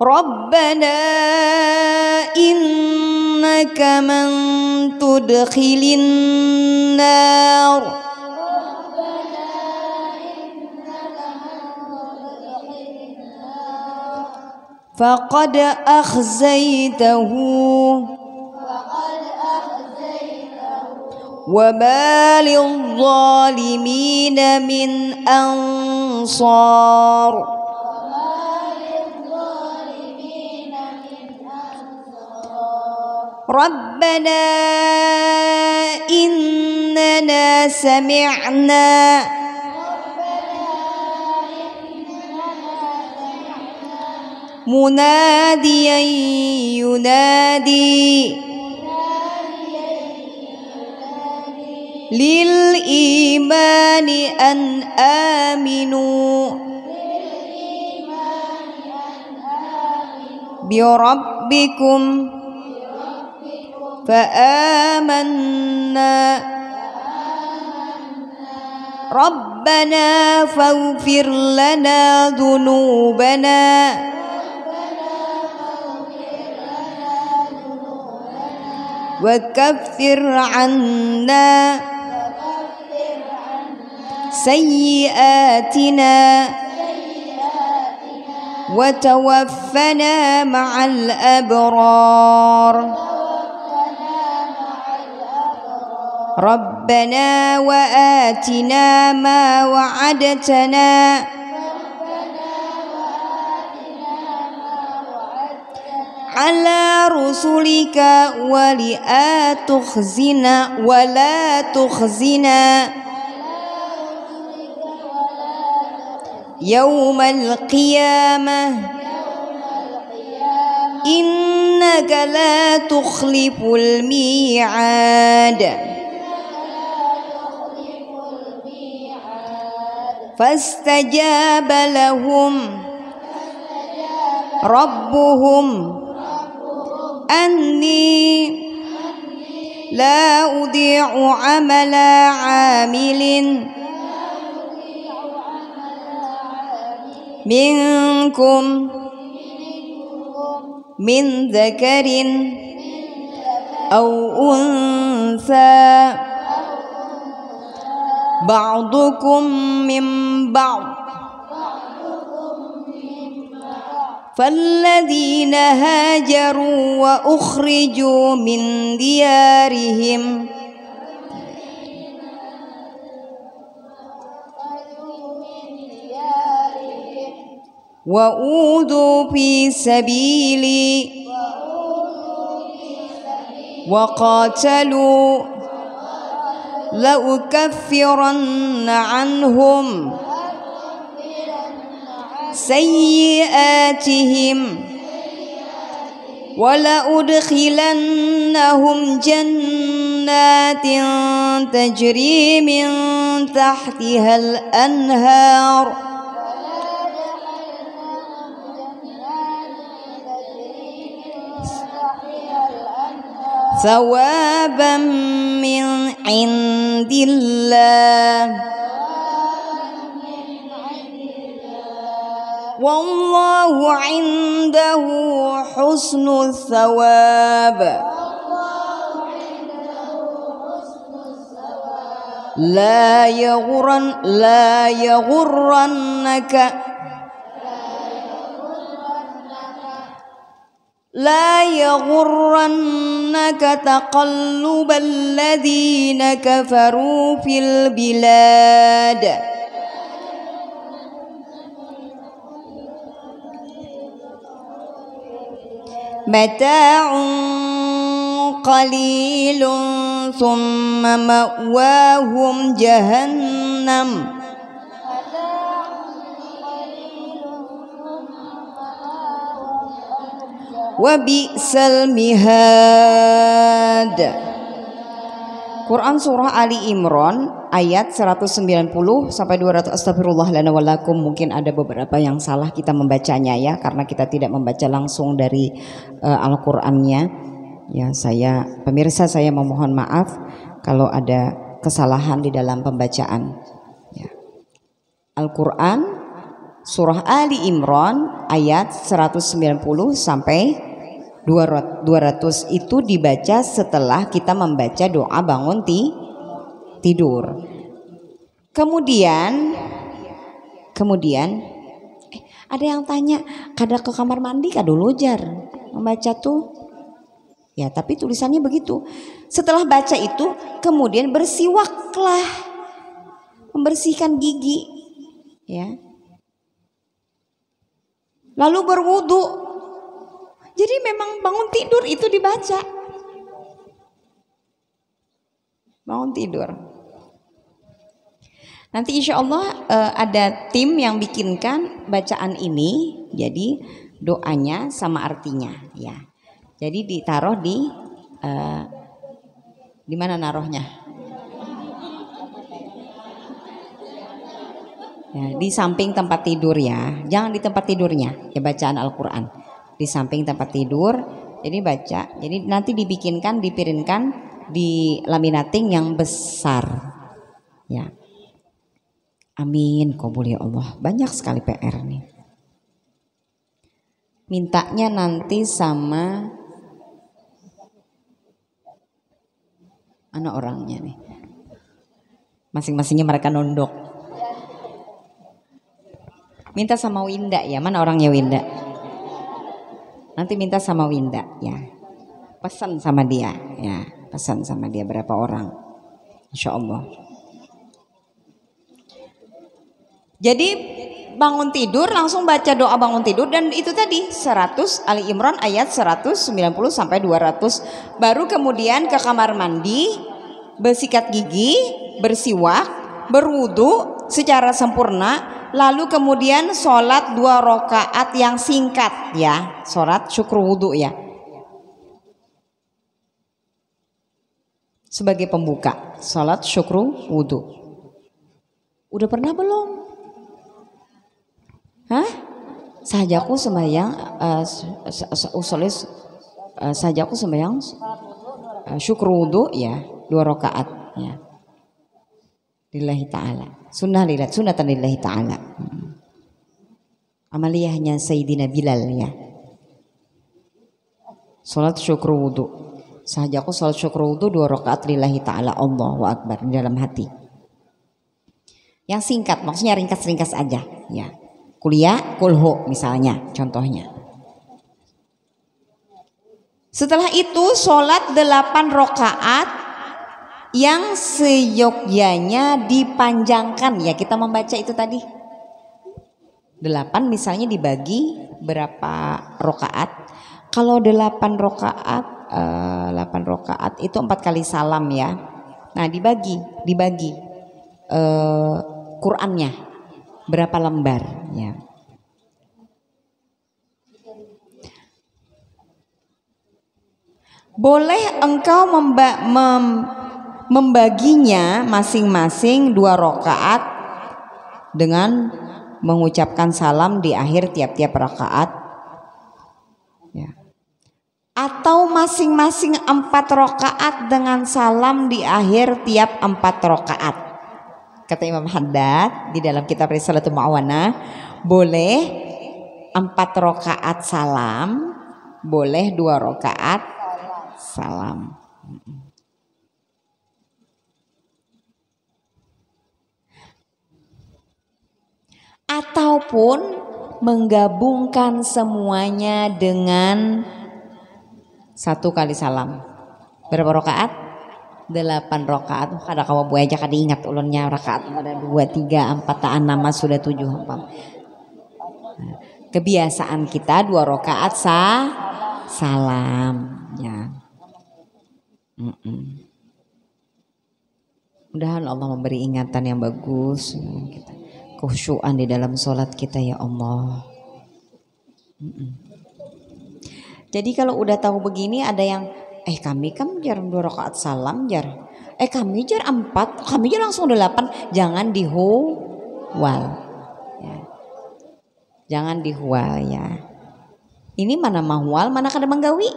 ربنا إن إنك من تدخل النار فقد أخزيته وما للظالمين من أنصار ربنا إننا سمعنا مناديا ينادي للإيمان أن آمنوا بربكم فآمنا ربنا فاغفر لنا ذنوبنا وكفر عنا سيئاتنا وتوفنا مع الأبرار ربنا وآتنا ما وعدتنا على رسلك ولا تخزنا ولا تخزنا يوم القيامة إنك لا تخلف الميعاد فاستجاب لهم ربهم أني لا أضيع عمل عامل منكم من ذكر أو أنثى بعضكم من بعض فالذين هاجروا وأخرجوا من ديارهم وأوذوا في سبيلي وقاتلوا لأكفرن عنهم سيئاتهم ولأدخلنهم جنات تجري من تحتها الأنهار ثوابا من عند الله والله عنده حسن الثواب لا يغرن لا يغرنك لا يغرنك تقلب الذين كفروا في البلاد متاع قليل ثم مأواهم جهنم Wabi selmiha mihad Quran surah Ali Imran ayat 190 sampai 200 astagfirullah mungkin ada beberapa yang salah kita membacanya ya karena kita tidak membaca langsung dari uh, Al-Qur'annya ya saya pemirsa saya memohon maaf kalau ada kesalahan di dalam pembacaan ya. Al-Qur'an surah Ali Imran ayat 190 sampai 200 itu dibaca setelah kita membaca doa bangun ti, tidur. Kemudian kemudian eh, ada yang tanya, kada ke kamar mandi kada lojar membaca tuh. Ya, tapi tulisannya begitu. Setelah baca itu, kemudian bersiwaklah. Membersihkan gigi. Ya. Lalu berwudu jadi memang bangun tidur itu dibaca. Bangun tidur. Nanti insya Allah uh, ada tim yang bikinkan bacaan ini. Jadi doanya sama artinya ya. Jadi ditaruh di uh, di mana naruhnya? Ya, di samping tempat tidur ya. Jangan di tempat tidurnya, ya bacaan Al-Qur'an di samping tempat tidur. Jadi baca. Jadi nanti dibikinkan, dipirinkan di laminating yang besar. Ya. Amin, kabul ya Allah. Banyak sekali PR nih. Mintanya nanti sama anak orangnya nih. Masing-masingnya mereka nondok Minta sama Winda ya, mana orangnya Winda? Nanti minta sama Winda ya. Pesan sama dia ya. Pesan sama dia berapa orang. Insya Allah. Jadi bangun tidur langsung baca doa bangun tidur dan itu tadi 100 Ali Imran ayat 190 sampai 200 baru kemudian ke kamar mandi bersikat gigi bersiwak berwudu secara sempurna lalu kemudian sholat dua rokaat yang singkat ya sholat syukur wudhu ya sebagai pembuka sholat syukur wudhu udah pernah belum hah sajaku sembahyang uh, usolis uh, sajaku sembahyang uh, syukur wudhu ya dua rokaat ya lillahi ta'ala sunnah lillahi sunnatan lillahi ta'ala amaliyahnya Sayyidina Bilal ya salat syukur wudhu Sahaja aku salat syukur wudhu dua rakaat lillahi ta'ala Allahu Akbar di dalam hati yang singkat maksudnya ringkas-ringkas aja ya kuliah kulhu misalnya contohnya setelah itu sholat delapan rokaat yang seyogyanya dipanjangkan ya kita membaca itu tadi delapan misalnya dibagi berapa rokaat kalau delapan rokaat eh, delapan rokaat itu empat kali salam ya nah dibagi dibagi eh, Qurannya berapa lembar ya boleh engkau memba mem membaginya masing-masing dua rokaat dengan mengucapkan salam di akhir tiap-tiap rokaat ya. atau masing-masing empat rokaat dengan salam di akhir tiap empat rokaat kata Imam Haddad di dalam kitab Risalatul Ma'wana boleh empat rokaat salam boleh dua rokaat salam. ataupun menggabungkan semuanya dengan satu kali salam. Berapa rakaat? Delapan rakaat. Ada kawa buaya aja kan ingat ulunnya rakaat. Ada dua, tiga, empat, taan nama sudah tujuh. Kebiasaan kita dua rakaat sa salam. Ya. Mm -mm. Mudahan Allah memberi ingatan yang bagus. Kita. Gitu kehusuan di dalam sholat kita ya Allah. Jadi kalau udah tahu begini ada yang eh kami kan jar dua rakaat salam jar. Eh kami jar empat, kami jar langsung delapan. Jangan dihuwal. Ya. Jangan dihual ya. Ini mana mahual, mana kada menggawi.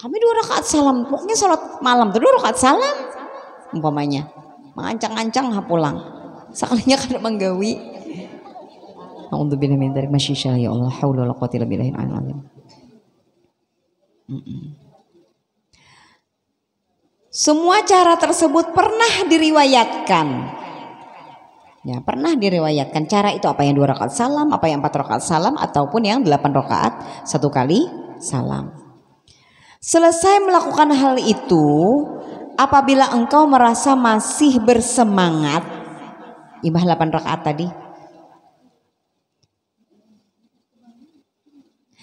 Kami dua rakaat salam, pokoknya sholat malam tuh dua rakaat salam umpamanya. Mengancang-ancang pulang sakalinya kada manggawi A'udzubillahi min dari masyisya ya Allah haula wala quwwata illa Semua cara tersebut pernah diriwayatkan. Ya, pernah diriwayatkan cara itu apa yang dua rakaat salam, apa yang empat rakaat salam, ataupun yang delapan rakaat satu kali salam. Selesai melakukan hal itu, apabila engkau merasa masih bersemangat, Imbah 8 rakaat tadi?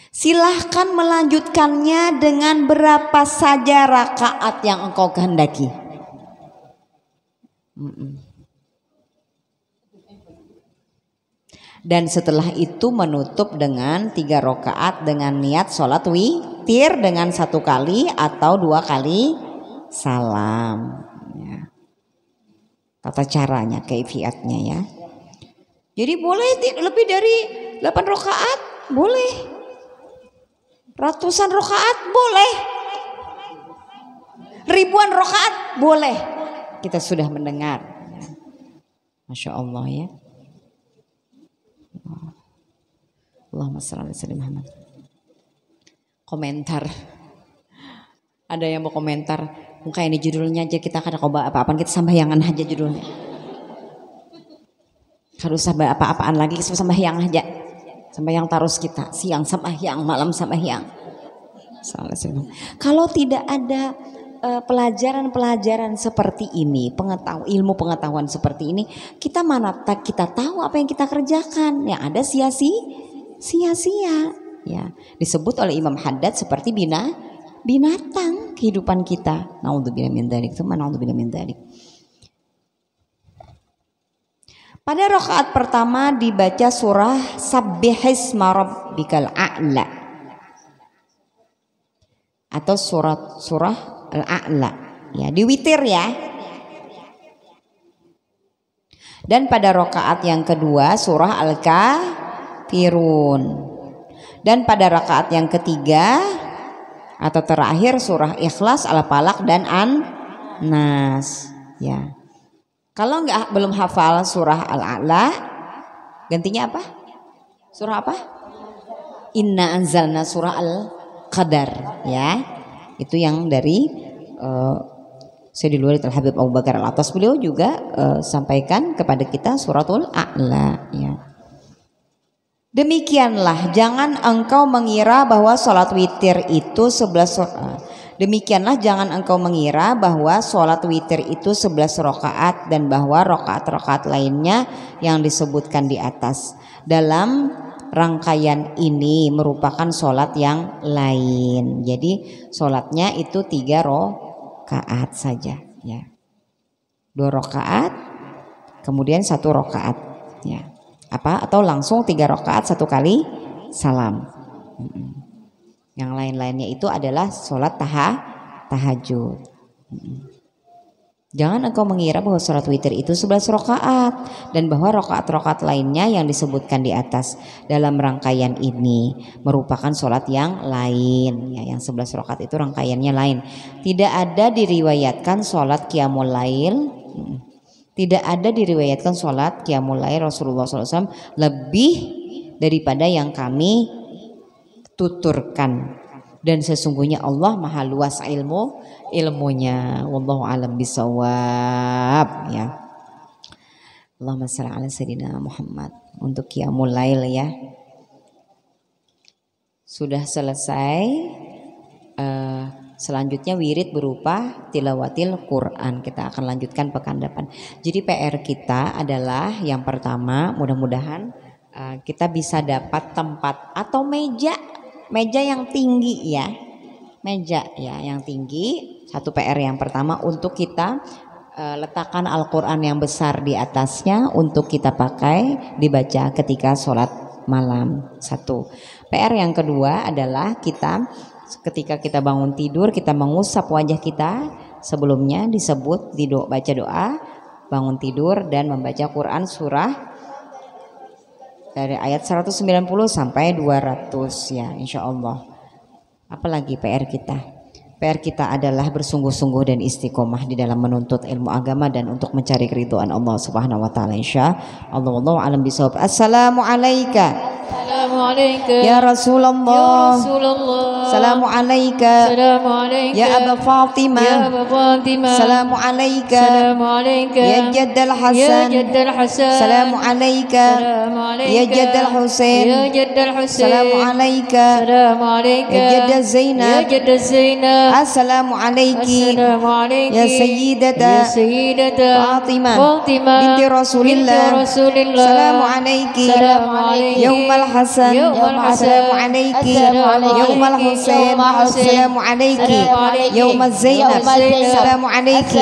Silahkan melanjutkannya dengan berapa saja rakaat yang engkau kehendaki. Dan setelah itu menutup dengan tiga rakaat dengan niat sholat witir dengan satu kali atau dua kali salam tata caranya, kaifiatnya ya. Jadi boleh lebih dari 8 rakaat, boleh. Ratusan rokaat boleh. Ribuan rokaat boleh. Kita sudah mendengar. Masya Allah ya. Allahumma salli ala Muhammad. Komentar. Ada yang mau komentar? muka ini judulnya aja kita kada coba apa-apaan kita sambahyangan aja judulnya. Harus sambah apa-apaan lagi kita sambahyang aja. Sambahyang tarus kita siang sambahyang malam sambahyang. Kalau tidak ada eh, pelajaran-pelajaran uh, seperti ini, pengetahu ilmu pengetahuan seperti ini, kita mana tak kita tahu apa yang kita kerjakan. Yang ada sia-sia, sia-sia. Ya, disebut oleh Imam Haddad seperti bina binatang kehidupan kita. Naudzubillah min dzalik, tsumma naudzubillah min dzalik. Pada rakaat pertama dibaca surah Sabbihisma rabbikal a'la atau surat surah al-a'la. Ya, diwitir ya. Dan pada rakaat yang kedua surah al-kafirun. Dan pada rakaat yang ketiga atau terakhir surah Ikhlas, al falak dan An-Nas. Ya. Kalau nggak belum hafal surah Al-A'la, gantinya apa? Surah apa? Inna anzalna surah Al-Qadar, ya. Itu yang dari uh, eh, saya di luar Habib Abu Bakar Al-Atas beliau juga uh, sampaikan kepada kita suratul A'la, ya. Demikianlah, jangan engkau mengira bahwa sholat witir itu sebelas rakaat. Eh, demikianlah jangan engkau mengira bahwa sholat witir itu sebelas rakaat dan bahwa rakaat-rakaat lainnya yang disebutkan di atas. Dalam rangkaian ini merupakan sholat yang lain. Jadi sholatnya itu tiga rakaat saja. Ya. Dua rakaat, kemudian satu rakaat. Ya apa atau langsung tiga rakaat satu kali salam. Yang lain-lainnya itu adalah sholat taha tahajud. Jangan engkau mengira bahwa sholat witir itu 11 rakaat dan bahwa rakaat-rakaat lainnya yang disebutkan di atas dalam rangkaian ini merupakan sholat yang lain. Ya, yang 11 rakaat itu rangkaiannya lain. Tidak ada diriwayatkan sholat kiamulail tidak ada diriwayatkan sholat kiamulai Rasulullah SAW lebih daripada yang kami tuturkan dan sesungguhnya Allah maha luas ilmu ilmunya wallahu alam bisawab ya Allah masalah ala sayyidina Muhammad untuk qiyamul ya sudah selesai uh, Selanjutnya wirid berupa tilawatil Quran. Kita akan lanjutkan pekan depan. Jadi PR kita adalah yang pertama mudah-mudahan uh, kita bisa dapat tempat atau meja meja yang tinggi ya. Meja ya yang tinggi. Satu PR yang pertama untuk kita uh, letakkan Al-Qur'an yang besar di atasnya untuk kita pakai dibaca ketika sholat malam. Satu. PR yang kedua adalah kita ketika kita bangun tidur kita mengusap wajah kita sebelumnya disebut di doa, baca doa bangun tidur dan membaca Quran surah dari ayat 190 sampai 200 ya insya Allah apalagi PR kita PR kita adalah bersungguh-sungguh dan istiqomah di dalam menuntut ilmu agama dan untuk mencari keriduan Allah Subhanahu wa taala insya Allah Allah alam bisawab. Assalamualaikum. Assalamualaikum ya Rasulullah. Ya Rasulullah. Assalamualaikum. Assalamualaikum. Ya Aba Fatimah. Ya Aba Fatimah. Assalamualaikum. Assalamualaikum. Ya Jaddal ya Hasan. Ya Jaddal Hasan. Assalamualaikum. Assalamualaikum. Ya Jaddal Husain. Ya Jaddal Husain. Assalamualaikum. Assalamualaikum. Ya Jaddal Zainab. Ya Jaddal Zainab. السلام عليك يا سيدة فاطمة بنت رسول الله السلام عليك يوم الحسن يوم الحسن السلام عليك يوم الحسين السلام عليك يوم الزينب السلام عليك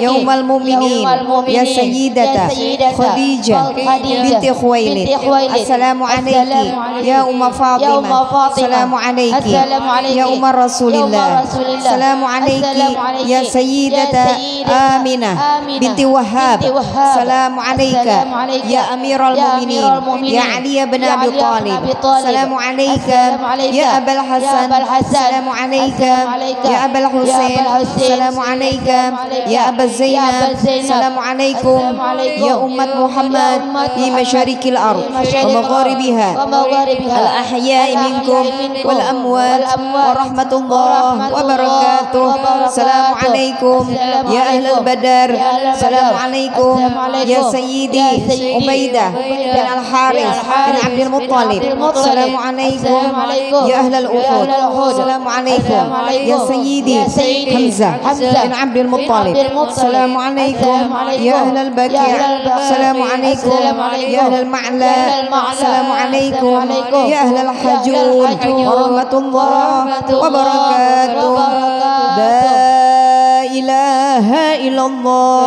يوم المؤمنين يا سيدة خديجة بنت خويلد السلام عليك يا أم فاطمة السلام عليك يا أم رسول الله رسول الله السلام عليك, يا سيدة آمنة بنت وهاب السلام عليك يا أمير المؤمنين يا علي بن أبي طالب السلام عليك يا أبا الحسن السلام عليك يا أبا الحسين السلام عليك يا أبا زينب السلام عليكم يا أمة محمد في مشارق الأرض ومغاربها الأحياء منكم والأموات ورحمة الله wabarakatuh. Assalamualaikum ya Ahlul Badar. Ya Assalamualaikum ya Sayyidi ya Ubaidah bin Al-Harith ya bin Abdul Muttalib. Assalamualaikum ya Ahlul Uhud. Assalamualaikum ya Sayyidi Hamzah bin Abdul Muttalib. Assalamualaikum ya Ahlul Baqi. Assalamualaikum ya Ahlul Ma'la. Assalamualaikum ya Ahlul Hajur. Warahmatullahi wabarakatuh. لا إله إلا الله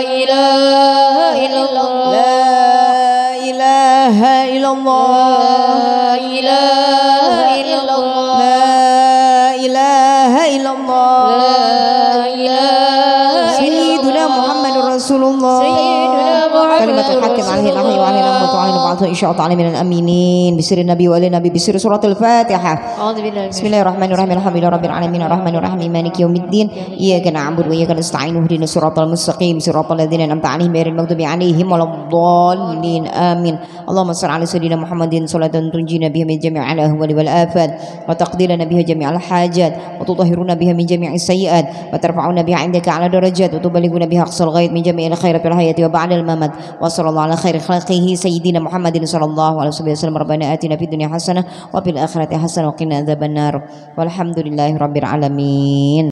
لا إله إلا الله لا إله إلا الله لا إله إلا الله لا إله إلا الله سيدنا محمد رسول الله سيدنا محمد كلمة الحق عليه الأمر وعليه عن بعضهم إن شاء الله تعالى من الأمينين بسر النبي وآل النبي بسر سورة الفاتحة بسم الله الرحمن الرحيم الحمد لله رب العالمين الرحمن الرحيم مالك يوم الدين إياك نعبد وإياك نستعين اهدنا الصراط المستقيم صراط الذين أنعمت عليهم غير المغضوب عليهم ولا الضالين آمين اللهم صل على سيدنا محمد صلاة تنجينا بها من جميع الأهوال والآفات وتقضي لنا بها جميع الحاجات وتطهرنا بها من جميع السيئات وترفعنا بها عندك على درجات وتبلغنا بها أقصى الغاية من جميع الخيرات في الحياة وبعد الممات وصلى الله على خير خلقه سيدنا نبينا محمد صلى الله عليه وسلم ربنا آتنا في الدنيا حسنة وفي الآخرة حسنة وقنا عذاب النار والحمد لله رب العالمين